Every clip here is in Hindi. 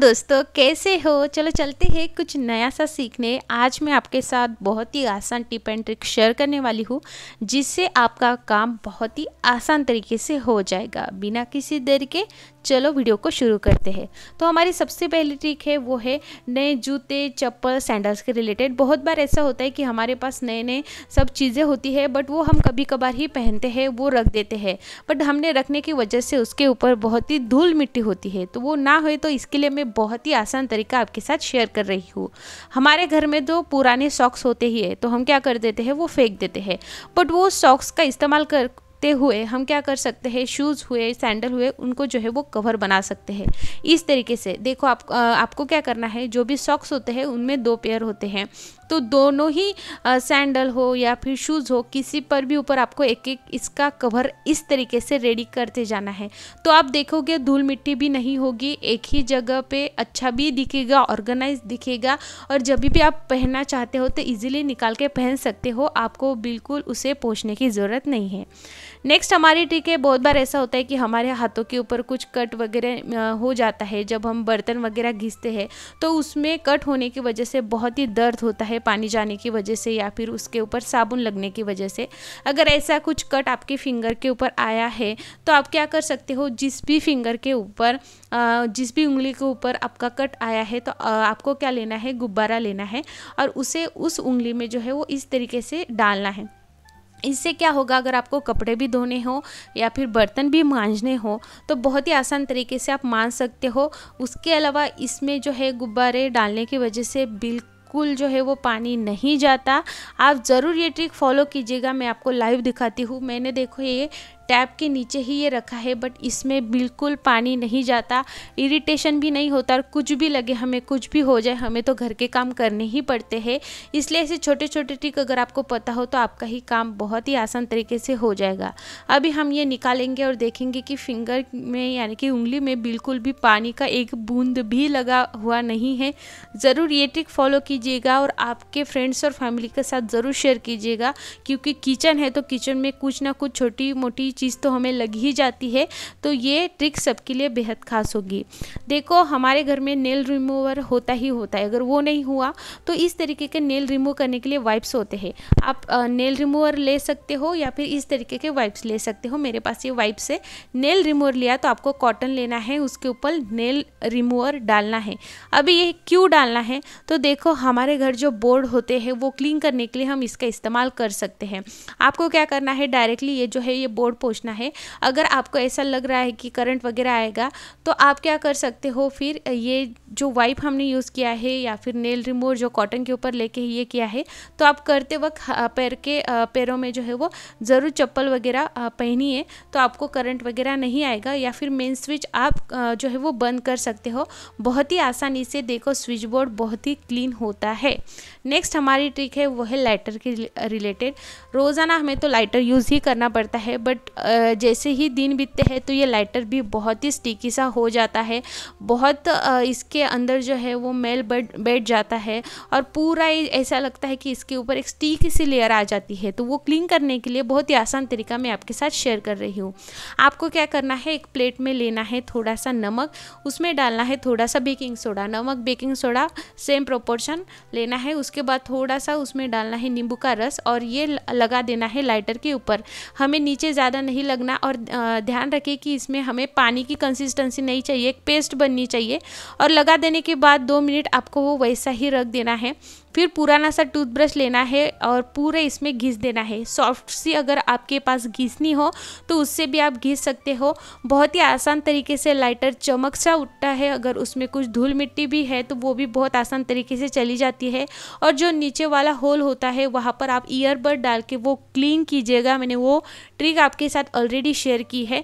दोस्तों कैसे हो चलो चलते हैं कुछ नया सा सीखने आज मैं आपके साथ बहुत ही आसान टिप एंड ट्रिक शेयर करने वाली हूँ जिससे आपका काम बहुत ही आसान तरीके से हो जाएगा बिना किसी देर के चलो वीडियो को शुरू करते हैं तो हमारी सबसे पहली ट्रिक है वो है नए जूते चप्पल सैंडल्स के रिलेटेड बहुत बार ऐसा होता है कि हमारे पास नए नए सब चीज़ें होती है बट वो हम कभी कभार ही पहनते हैं वो रख देते हैं बट हमने रखने की वजह से उसके ऊपर बहुत ही धूल मिट्टी होती है तो वो ना हो तो इसके लिए मैं में बहुत ही आसान तरीका आपके साथ शेयर कर रही हूँ हमारे घर में तो पुराने सॉक्स होते ही है तो हम क्या कर देते हैं वो फेंक देते हैं बट वो सॉक्स का इस्तेमाल कर जूते हुए हम क्या कर सकते हैं शूज़ हुए सैंडल हुए उनको जो है वो कवर बना सकते हैं इस तरीके से देखो आप आ, आपको क्या करना है जो भी सॉक्स होते हैं उनमें दो पेयर होते हैं तो दोनों ही आ, सैंडल हो या फिर शूज़ हो किसी पर भी ऊपर आपको एक एक इसका कवर इस तरीके से रेडी करते जाना है तो आप देखोगे धूल मिट्टी भी नहीं होगी एक ही जगह पे अच्छा भी दिखेगा ऑर्गेनाइज दिखेगा और जब भी आप पहनना चाहते हो तो इजीली निकाल के पहन सकते हो आपको बिल्कुल उसे पोछने की ज़रूरत नहीं है नेक्स्ट हमारी ट्रिक है बहुत बार ऐसा होता है कि हमारे हाथों के ऊपर कुछ कट वगैरह हो जाता है जब हम बर्तन वगैरह घिसते हैं तो उसमें कट होने की वजह से बहुत ही दर्द होता है पानी जाने की वजह से या फिर उसके ऊपर साबुन लगने की वजह से अगर ऐसा कुछ कट आपके फिंगर के ऊपर आया है तो आप क्या कर सकते हो जिस भी फिंगर के ऊपर जिस भी उंगली के ऊपर आपका कट आया है तो आपको क्या लेना है गुब्बारा लेना है और उसे उस उंगली में जो है वो इस तरीके से डालना है इससे क्या होगा अगर आपको कपड़े भी धोने हो या फिर बर्तन भी मांझने हो तो बहुत ही आसान तरीके से आप मांझ सकते हो उसके अलावा इसमें जो है गुब्बारे डालने की वजह से बिल्कुल जो है वो पानी नहीं जाता आप ज़रूर ये ट्रिक फॉलो कीजिएगा मैं आपको लाइव दिखाती हूँ मैंने देखो ये टैप के नीचे ही ये रखा है बट इसमें बिल्कुल पानी नहीं जाता इरिटेशन भी नहीं होता और कुछ भी लगे हमें कुछ भी हो जाए हमें तो घर के काम करने ही पड़ते हैं इसलिए ऐसे छोटे छोटे ट्रिक अगर आपको पता हो तो आपका ही काम बहुत ही आसान तरीके से हो जाएगा अभी हम ये निकालेंगे और देखेंगे कि फिंगर में यानी कि उंगली में बिल्कुल भी पानी का एक बूंद भी लगा हुआ नहीं है ज़रूर ये ट्रिक फॉलो कीजिएगा और आपके फ्रेंड्स और फैमिली के साथ ज़रूर शेयर कीजिएगा क्योंकि किचन है तो किचन में कुछ ना कुछ छोटी मोटी चीज़ तो हमें लग ही जाती है तो ये ट्रिक सबके लिए बेहद खास होगी देखो हमारे घर में नेल रिमूवर होता ही होता है अगर वो नहीं हुआ तो इस तरीके के नेल रिमूव करने के लिए वाइप्स होते हैं आप नेल रिमूवर ले सकते हो या फिर इस तरीके के वाइप्स ले सकते हो मेरे पास ये वाइप्स है नेल रिमूवर लिया तो आपको कॉटन लेना है उसके ऊपर नेल रिमूवर डालना है अभी ये क्यों डालना है तो देखो हमारे घर जो बोर्ड होते हैं वो क्लीन करने के लिए हम इसका इस्तेमाल कर सकते हैं आपको क्या करना है डायरेक्टली ये जो है ये बोर्ड पहुंचना है अगर आपको ऐसा लग रहा है कि करंट वगैरह आएगा तो आप क्या कर सकते हो फिर ये जो वाइप हमने यूज़ किया है या फिर नेल रिमूवर जो कॉटन के ऊपर लेके ये किया है तो आप करते वक्त पैर के पैरों में जो है वो ज़रूर चप्पल वगैरह पहनी तो आपको करंट वगैरह नहीं आएगा या फिर मेन स्विच आप जो है वो बंद कर सकते हो बहुत ही आसानी से देखो स्विच बोर्ड बहुत ही क्लीन होता है नेक्स्ट हमारी ट्रिक है वो है लाइटर के रिलेटेड रोज़ाना हमें तो लाइटर यूज़ ही करना पड़ता है बट जैसे ही दिन बीतते हैं तो ये लाइटर भी बहुत ही स्टिकी सा हो जाता है बहुत इसके अंदर जो है वो मेल बैठ बैठ जाता है और पूरा ऐसा लगता है कि इसके ऊपर एक स्टिकी सी लेयर आ जाती है तो वो क्लीन करने के लिए बहुत ही आसान तरीका मैं आपके साथ शेयर कर रही हूँ आपको क्या करना है एक प्लेट में लेना है थोड़ा सा नमक उसमें डालना है थोड़ा सा बेकिंग सोडा नमक बेकिंग सोडा सेम प्रोपोर्शन लेना है उसके बाद थोड़ा सा उसमें डालना है नींबू का रस और ये लगा देना है लाइटर के ऊपर हमें नीचे ज़्यादा नहीं लगना और ध्यान रखें कि इसमें हमें पानी की कंसिस्टेंसी नहीं चाहिए एक पेस्ट बननी चाहिए और लगा देने के बाद दो मिनट आपको वो वैसा ही रख देना है फिर पुराना सा टूथब्रश लेना है और पूरे इसमें घिस देना है सॉफ्ट सी अगर आपके पास घिसनी हो तो उससे भी आप घिस सकते हो बहुत ही आसान तरीके से लाइटर चमक सा उठता है अगर उसमें कुछ धूल मिट्टी भी है तो वो भी बहुत आसान तरीके से चली जाती है और जो नीचे वाला होल होता है वहाँ पर आप ईयरबड डाल के वो क्लीन कीजिएगा मैंने वो ट्रिक आपके साथ ऑलरेडी शेयर की है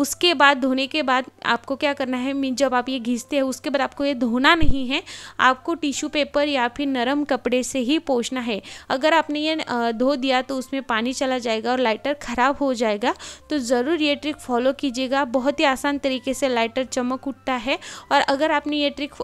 उसके बाद धोने के बाद आपको क्या करना है मीन जब आप ये घिसते हैं उसके बाद आपको ये धोना नहीं है आपको टिश्यू पेपर या फिर नरम कपड़े से ही पोछना है अगर आपने ये धो दिया तो उसमें पानी चला जाएगा और लाइटर ख़राब हो जाएगा तो ज़रूर ये ट्रिक फॉलो कीजिएगा बहुत ही आसान तरीके से लाइटर चमक उठता है और अगर आपने ये ट्रिक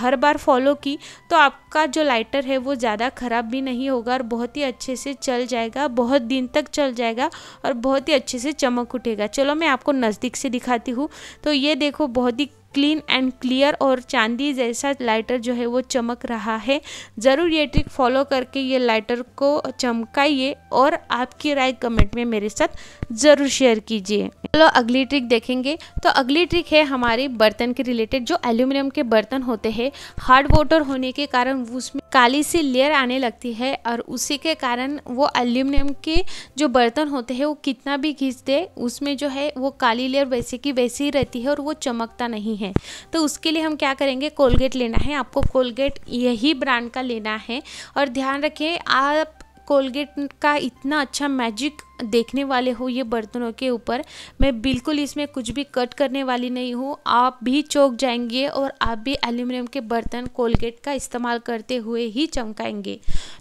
हर बार फॉलो की तो आपका जो लाइटर है वो ज़्यादा ख़राब भी नहीं होगा और बहुत ही अच्छे से चल जाएगा बहुत दिन तक चल जाएगा और बहुत ही अच्छे से चमक उठेगा चलो मैं आपको नज़दीक से दिखाती हूँ तो ये देखो बहुत ही क्लीन एंड क्लियर और चांदी जैसा लाइटर जो है वो चमक रहा है ज़रूर ये ट्रिक फॉलो करके ये लाइटर को चमकाइए और आपकी राय कमेंट में मेरे साथ ज़रूर शेयर कीजिए चलो अगली ट्रिक देखेंगे तो अगली ट्रिक है हमारे बर्तन के रिलेटेड जो एल्यूमिनियम के बर्तन होते हैं हार्ड वाटर होने के कारण उसमें काली सी लेयर आने लगती है और उसी के कारण वो एल्यूमिनियम के जो बर्तन होते हैं वो कितना भी घिस दे उसमें जो है वो काली लेयर वैसे की वैसी ही रहती है और वो चमकता नहीं है तो उसके लिए हम क्या करेंगे कोलगेट लेना है आपको कोलगेट यही ब्रांड का लेना है और ध्यान रखें आप कोलगेट का इतना अच्छा मैजिक देखने वाले हो ये बर्तनों के ऊपर मैं बिल्कुल इसमें कुछ भी कट करने वाली नहीं हूँ आप भी चौक जाएंगे और आप भी एल्यूमिनियम के बर्तन कोलगेट का इस्तेमाल करते हुए ही चमकाएंगे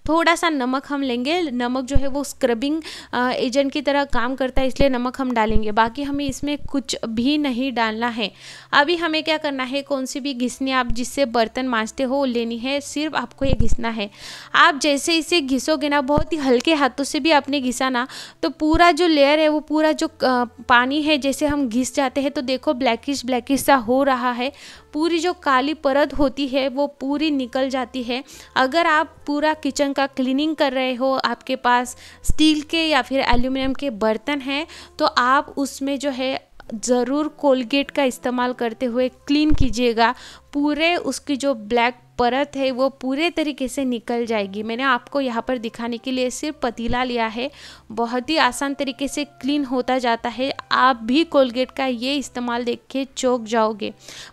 थोड़ा सा नमक हम लेंगे नमक जो है वो स्क्रबिंग एजेंट की तरह काम करता है इसलिए नमक हम डालेंगे बाकी हमें इसमें कुछ भी नहीं डालना है अभी हमें क्या करना है कौन सी भी घिसनी आप जिससे बर्तन माँजते हो लेनी है सिर्फ आपको ये घिसना है आप जैसे इसे घिसोगे ना बहुत ही हल्के हाथों से भी आपने घिसाना तो पूरा जो लेयर है वो पूरा जो पानी है जैसे हम घिस जाते हैं तो देखो ब्लैकिश ब्लैकिश सा हो रहा है पूरी जो काली परत होती है वो पूरी निकल जाती है अगर आप पूरा किचन का क्लीनिंग कर रहे हो आपके पास स्टील के या फिर एल्यूमिनियम के बर्तन हैं तो आप उसमें जो है ज़रूर कोलगेट का इस्तेमाल करते हुए क्लीन कीजिएगा पूरे उसकी जो ब्लैक परत है वो पूरे तरीके से निकल जाएगी मैंने आपको यहाँ पर दिखाने के लिए सिर्फ पतीला लिया है बहुत ही आसान तरीके से क्लीन होता जाता है आप भी कोलगेट का ये इस्तेमाल देख के चौक जाओगे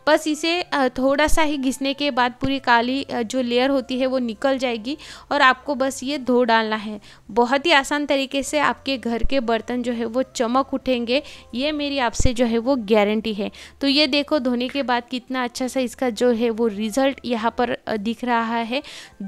बस इसे थोड़ा सा ही घिसने के बाद पूरी काली जो लेयर होती है वो निकल जाएगी और आपको बस ये धो डालना है बहुत ही आसान तरीके से आपके घर के बर्तन जो है वो चमक उठेंगे ये मेरी आपसे जो है वो गारंटी है तो ये देखो धोने के बाद कितना अच्छा सा इसका जो है वो रिज़ल्ट यहाँ पर पर दिख रहा है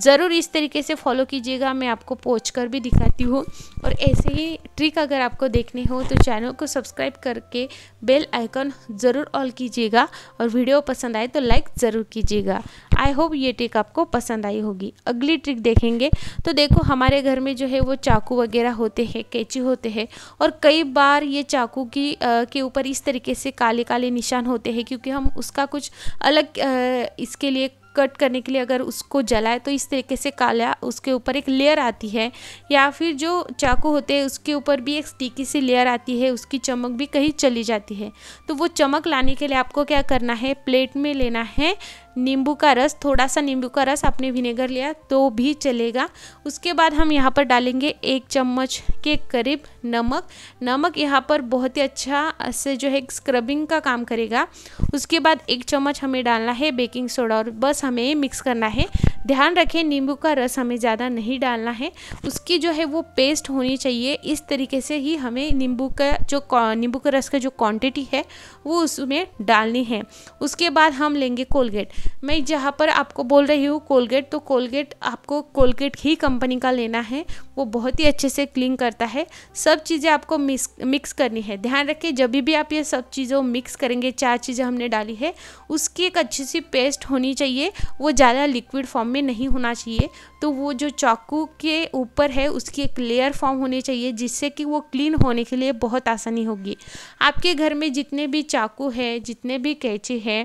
ज़रूर इस तरीके से फॉलो कीजिएगा मैं आपको पहुँच कर भी दिखाती हूँ और ऐसे ही ट्रिक अगर आपको देखनी हो तो चैनल को सब्सक्राइब करके बेल आइकन ज़रूर ऑल कीजिएगा और वीडियो पसंद आए तो लाइक ज़रूर कीजिएगा आई होप ये ट्रिक आपको पसंद आई होगी अगली ट्रिक देखेंगे तो देखो हमारे घर में जो है वो चाकू वगैरह होते हैं कैची होते हैं और कई बार ये चाकू की आ, के ऊपर इस तरीके से काले काले निशान होते हैं क्योंकि हम उसका कुछ अलग आ, इसके लिए कट करने के लिए अगर उसको जलाए तो इस तरीके से काला उसके ऊपर एक लेयर आती है या फिर जो चाकू होते हैं उसके ऊपर भी एक स्टिकी सी लेयर आती है उसकी चमक भी कहीं चली जाती है तो वो चमक लाने के लिए आपको क्या करना है प्लेट में लेना है नींबू का रस थोड़ा सा नींबू का रस आपने विनेगर लिया तो भी चलेगा उसके बाद हम यहाँ पर डालेंगे एक चम्मच के करीब नमक नमक यहाँ पर बहुत ही अच्छा से जो है स्क्रबिंग का काम करेगा उसके बाद एक चम्मच हमें डालना है बेकिंग सोडा और बस हमें मिक्स करना है ध्यान रखें नींबू का रस हमें ज़्यादा नहीं डालना है उसकी जो है वो पेस्ट होनी चाहिए इस तरीके से ही हमें नींबू का जो नींबू का रस का जो क्वांटिटी है वो उसमें डालनी है उसके बाद हम लेंगे कोलगेट मैं जहाँ पर आपको बोल रही हूँ कोलगेट तो कोलगेट आपको कोलगेट ही कंपनी का लेना है वो बहुत ही अच्छे से क्लीन करता है सब चीज़ें आपको मिक्स मिक्स करनी है ध्यान रखें जब भी आप ये सब चीज़ों मिक्स करेंगे चार चीज़ें हमने डाली है उसकी एक अच्छी सी पेस्ट होनी चाहिए वो ज़्यादा लिक्विड फॉर्म में नहीं होना चाहिए तो वो जो चाकू के ऊपर है उसकी एक लेयर फॉर्म होनी चाहिए जिससे कि वो क्लीन होने के लिए बहुत आसानी होगी आपके घर में जितने भी चाकू है जितने भी कैची है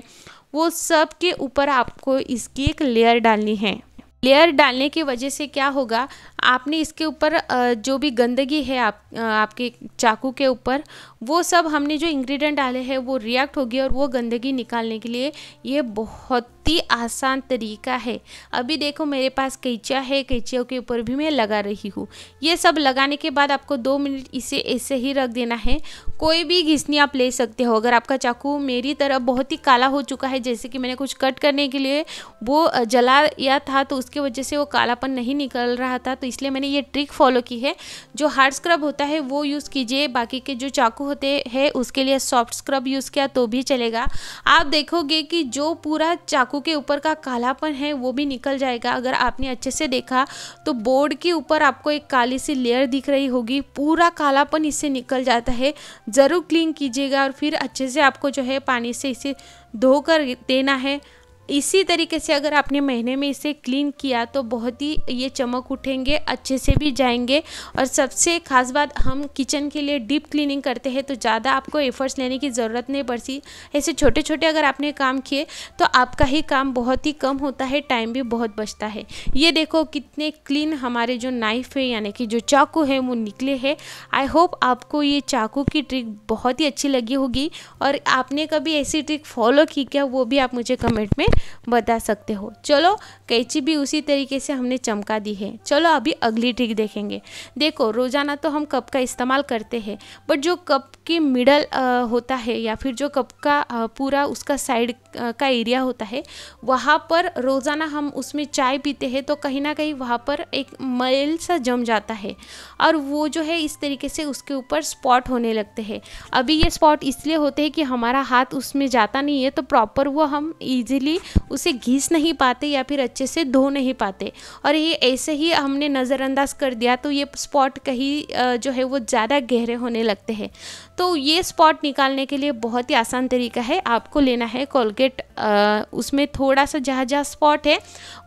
वो सब के ऊपर आपको इसकी एक लेयर डालनी है लेयर डालने की वजह से क्या होगा आपने इसके ऊपर जो भी गंदगी है आप आपके चाकू के ऊपर वो सब हमने जो इंग्रेडिएंट डाले हैं वो रिएक्ट होगी और वो गंदगी निकालने के लिए ये बहुत ही आसान तरीका है अभी देखो मेरे पास कैचिया है कैंचियों के ऊपर भी मैं लगा रही हूँ ये सब लगाने के बाद आपको दो मिनट इसे ऐसे ही रख देना है कोई भी घिसनी आप ले सकते हो अगर आपका चाकू मेरी तरह बहुत ही काला हो चुका है जैसे कि मैंने कुछ कट करने के लिए वो जलाया था तो उसके वजह से वो कालापन नहीं निकल रहा था तो इस इसलिए मैंने ये ट्रिक फॉलो की है जो हार्ड स्क्रब होता है वो यूज़ कीजिए बाकी के जो चाकू होते हैं उसके लिए सॉफ्ट स्क्रब यूज़ किया तो भी चलेगा आप देखोगे कि जो पूरा चाकू के ऊपर का कालापन है वो भी निकल जाएगा अगर आपने अच्छे से देखा तो बोर्ड के ऊपर आपको एक काली सी लेयर दिख रही होगी पूरा कालापन इससे निकल जाता है ज़रूर क्लीन कीजिएगा और फिर अच्छे से आपको जो है पानी से इसे धोकर देना है इसी तरीके से अगर आपने महीने में इसे क्लीन किया तो बहुत ही ये चमक उठेंगे अच्छे से भी जाएंगे और सबसे खास बात हम किचन के लिए डीप क्लीनिंग करते हैं तो ज़्यादा आपको एफर्ट्स लेने की ज़रूरत नहीं पड़ती ऐसे छोटे छोटे अगर आपने काम किए तो आपका ही काम बहुत ही कम होता है टाइम भी बहुत बचता है ये देखो कितने क्लीन हमारे जो नाइफ है यानी कि जो चाकू है वो निकले हैं आई होप आपको ये चाकू की ट्रिक बहुत ही अच्छी लगी होगी और आपने कभी ऐसी ट्रिक फॉलो की क्या वो भी आप मुझे कमेंट में बता सकते हो चलो कैची भी उसी तरीके से हमने चमका दी है चलो अभी अगली ट्रिक देखेंगे देखो रोज़ाना तो हम कप का इस्तेमाल करते हैं बट जो कप की मिडल होता है या फिर जो कप का आ, पूरा उसका साइड का एरिया होता है वहाँ पर रोज़ाना हम उसमें चाय पीते हैं तो कहीं ना कहीं वहाँ पर एक मैल सा जम जाता है और वो जो है इस तरीके से उसके ऊपर स्पॉट होने लगते हैं अभी ये स्पॉट इसलिए होते हैं कि हमारा हाथ उसमें जाता नहीं है तो प्रॉपर वो हम इजीली उसे घीस नहीं पाते या फिर अच्छे से धो नहीं पाते और ये ऐसे ही हमने नज़रअंदाज कर दिया तो ये स्पॉट कहीं जो है वो ज़्यादा गहरे होने लगते हैं तो ये स्पॉट निकालने के लिए बहुत ही आसान तरीका है आपको लेना है कोलगेट उसमें थोड़ा सा जहाँ जहाँ स्पॉट है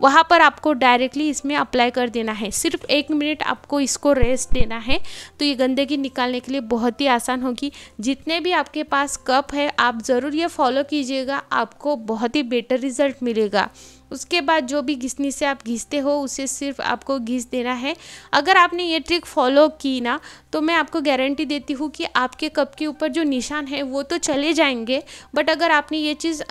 वहाँ पर आपको डायरेक्टली इसमें अप्लाई कर देना है सिर्फ एक मिनट आपको इसको रेस्ट देना है तो ये गंदगी निकालने के लिए बहुत ही आसान होगी जितने भी आपके पास कप है आप ज़रूर ये फॉलो कीजिएगा आपको बहुत ही बेटर रिज़ल्ट मिलेगा उसके बाद जो भी घिसनी से आप घिसते हो उसे सिर्फ आपको घिस देना है अगर आपने ये ट्रिक फॉलो की ना तो मैं आपको गारंटी देती हूँ कि आपके कप के ऊपर जो निशान है वो तो चले जाएंगे बट अगर आपने ये चीज़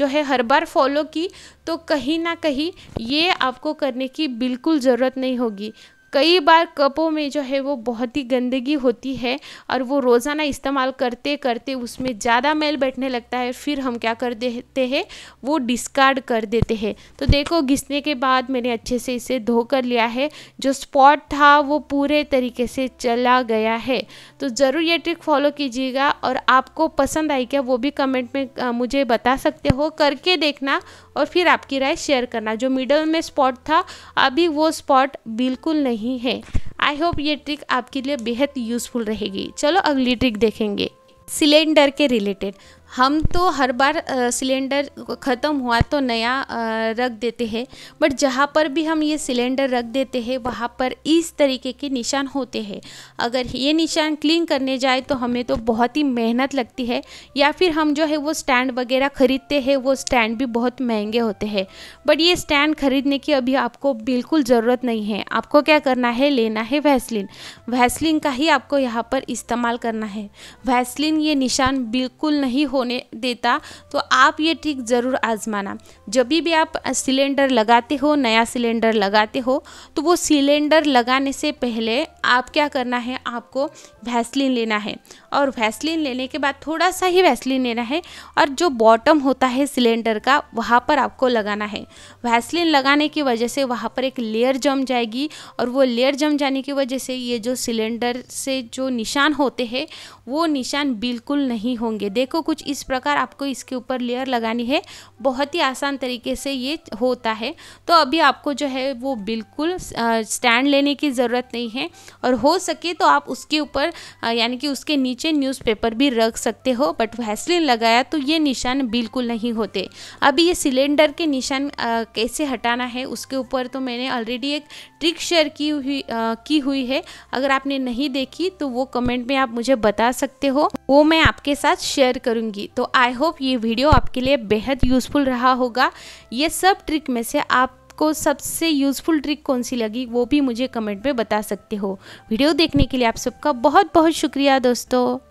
जो है हर बार फॉलो की तो कहीं ना कहीं ये आपको करने की बिल्कुल ज़रूरत नहीं होगी कई बार कपों में जो है वो बहुत ही गंदगी होती है और वो रोज़ाना इस्तेमाल करते करते उसमें ज़्यादा मैल बैठने लगता है फिर हम क्या कर देते हैं वो डिस्कार्ड कर देते हैं तो देखो घिसने के बाद मैंने अच्छे से इसे धो कर लिया है जो स्पॉट था वो पूरे तरीके से चला गया है तो ज़रूर ये ट्रिक फॉलो कीजिएगा और आपको पसंद आई क्या वो भी कमेंट में मुझे बता सकते हो करके देखना और फिर आपकी राय शेयर करना जो मिडल में स्पॉट था अभी वो स्पॉट बिल्कुल नहीं है आई होप ये ट्रिक आपके लिए बेहद यूजफुल रहेगी चलो अगली ट्रिक देखेंगे सिलेंडर के रिलेटेड हम तो हर बार सिलेंडर ख़त्म हुआ तो नया रख देते हैं बट जहाँ पर भी हम ये सिलेंडर रख देते हैं वहाँ पर इस तरीके के निशान होते हैं अगर ये निशान क्लीन करने जाए तो हमें तो बहुत ही मेहनत लगती है या फिर हम जो है वो स्टैंड वगैरह ख़रीदते हैं वो स्टैंड भी बहुत महंगे होते हैं बट ये स्टैंड ख़रीदने की अभी आपको बिल्कुल ज़रूरत नहीं है आपको क्या करना है लेना है वैसलिन वैसलिन का ही आपको यहाँ पर इस्तेमाल करना है वैसलिन ये निशान बिल्कुल नहीं हो होने देता तो आप ये ट्रिक ज़रूर आजमाना जब भी आप सिलेंडर लगाते हो नया सिलेंडर लगाते हो तो वो सिलेंडर लगाने से पहले आप क्या करना है आपको वैसलिन लेना है और वैसलिन लेने के बाद थोड़ा सा ही वैसलिन लेना है और जो बॉटम होता है सिलेंडर का वहाँ पर आपको लगाना है वैसलिन लगाने की वजह से वहाँ पर एक लेयर जम जाएगी और वो लेयर जम जाने की वजह से ये जो सिलेंडर से जो निशान होते हैं वो निशान बिल्कुल नहीं होंगे देखो कुछ इस प्रकार आपको इसके ऊपर लेयर लगानी है बहुत ही आसान तरीके से ये होता है तो अभी आपको जो है वो बिल्कुल स्टैंड लेने की ज़रूरत नहीं है और हो सके तो आप उसके ऊपर यानी कि उसके नीचे न्यूज़पेपर भी रख सकते हो बट वैसलिन लगाया तो ये निशान बिल्कुल नहीं होते अभी ये सिलेंडर के निशान कैसे हटाना है उसके ऊपर तो मैंने ऑलरेडी एक ट्रिक शेयर की हुई आ, की हुई है अगर आपने नहीं देखी तो वो कमेंट में आप मुझे बता सकते हो वो मैं आपके साथ शेयर करूँगी जाएगी तो आई होप ये वीडियो आपके लिए बेहद यूज़फुल रहा होगा ये सब ट्रिक में से आप आपको सबसे यूज़फुल ट्रिक कौन सी लगी वो भी मुझे कमेंट में बता सकते हो वीडियो देखने के लिए आप सबका बहुत बहुत शुक्रिया दोस्तों